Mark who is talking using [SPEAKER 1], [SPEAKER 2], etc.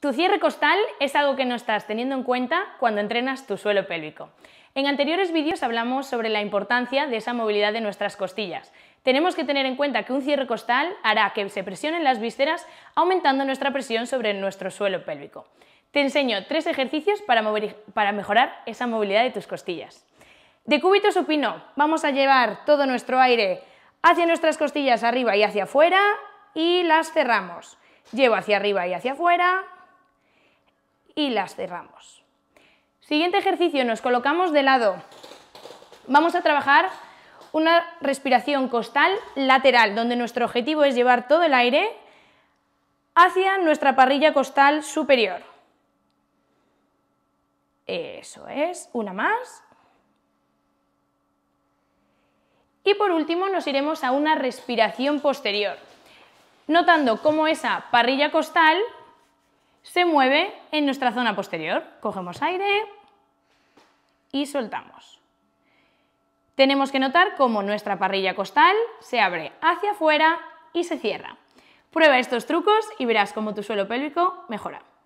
[SPEAKER 1] Tu cierre costal es algo que no estás teniendo en cuenta cuando entrenas tu suelo pélvico. En anteriores vídeos hablamos sobre la importancia de esa movilidad de nuestras costillas. Tenemos que tener en cuenta que un cierre costal hará que se presionen las vísceras aumentando nuestra presión sobre nuestro suelo pélvico. Te enseño tres ejercicios para, mejorar esa movilidad de tus costillas. De cúbito supino, vamos a llevar todo nuestro aire hacia nuestras costillas arriba y hacia afuera y las cerramos. Llevo hacia arriba y hacia afuera, y las cerramos. Siguiente ejercicio, nos colocamos de lado. Vamos a trabajar una respiración costal lateral, donde nuestro objetivo es llevar todo el aire hacia nuestra parrilla costal superior.
[SPEAKER 2] Eso es, una más.
[SPEAKER 1] Y por último nos iremos a una respiración posterior, notando cómo esa parrilla costal se mueve en nuestra zona posterior. Cogemos aire y soltamos. Tenemos que notar cómo nuestra parrilla costal se abre hacia afuera y se cierra. Prueba estos trucos y verás cómo tu suelo pélvico mejora.